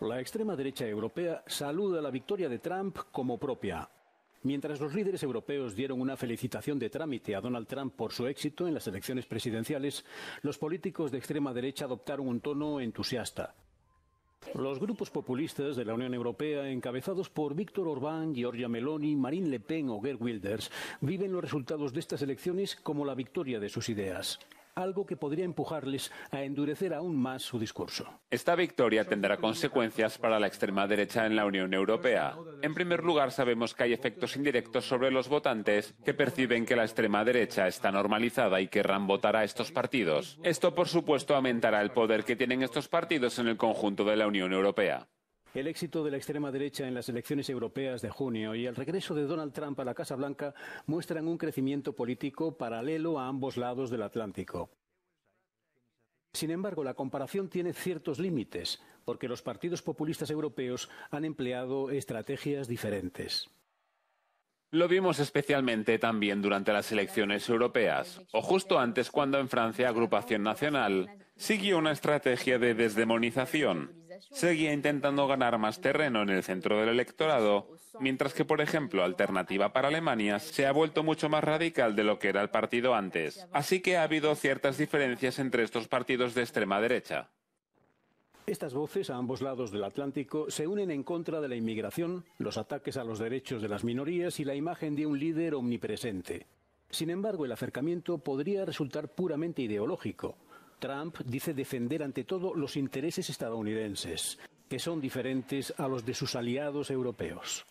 La extrema derecha europea saluda la victoria de Trump como propia. Mientras los líderes europeos dieron una felicitación de trámite a Donald Trump por su éxito en las elecciones presidenciales, los políticos de extrema derecha adoptaron un tono entusiasta. Los grupos populistas de la Unión Europea, encabezados por Víctor Orbán, Giorgia Meloni, Marine Le Pen o Gerd Wilders, viven los resultados de estas elecciones como la victoria de sus ideas algo que podría empujarles a endurecer aún más su discurso. Esta victoria tendrá consecuencias para la extrema derecha en la Unión Europea. En primer lugar, sabemos que hay efectos indirectos sobre los votantes que perciben que la extrema derecha está normalizada y querrán votar a estos partidos. Esto, por supuesto, aumentará el poder que tienen estos partidos en el conjunto de la Unión Europea. El éxito de la extrema derecha en las elecciones europeas de junio y el regreso de Donald Trump a la Casa Blanca muestran un crecimiento político paralelo a ambos lados del Atlántico. Sin embargo, la comparación tiene ciertos límites, porque los partidos populistas europeos han empleado estrategias diferentes. Lo vimos especialmente también durante las elecciones europeas, o justo antes cuando en Francia Agrupación Nacional siguió una estrategia de desdemonización seguía intentando ganar más terreno en el centro del electorado, mientras que, por ejemplo, Alternativa para Alemania se ha vuelto mucho más radical de lo que era el partido antes. Así que ha habido ciertas diferencias entre estos partidos de extrema derecha. Estas voces a ambos lados del Atlántico se unen en contra de la inmigración, los ataques a los derechos de las minorías y la imagen de un líder omnipresente. Sin embargo, el acercamiento podría resultar puramente ideológico, Trump dice defender ante todo los intereses estadounidenses, que son diferentes a los de sus aliados europeos.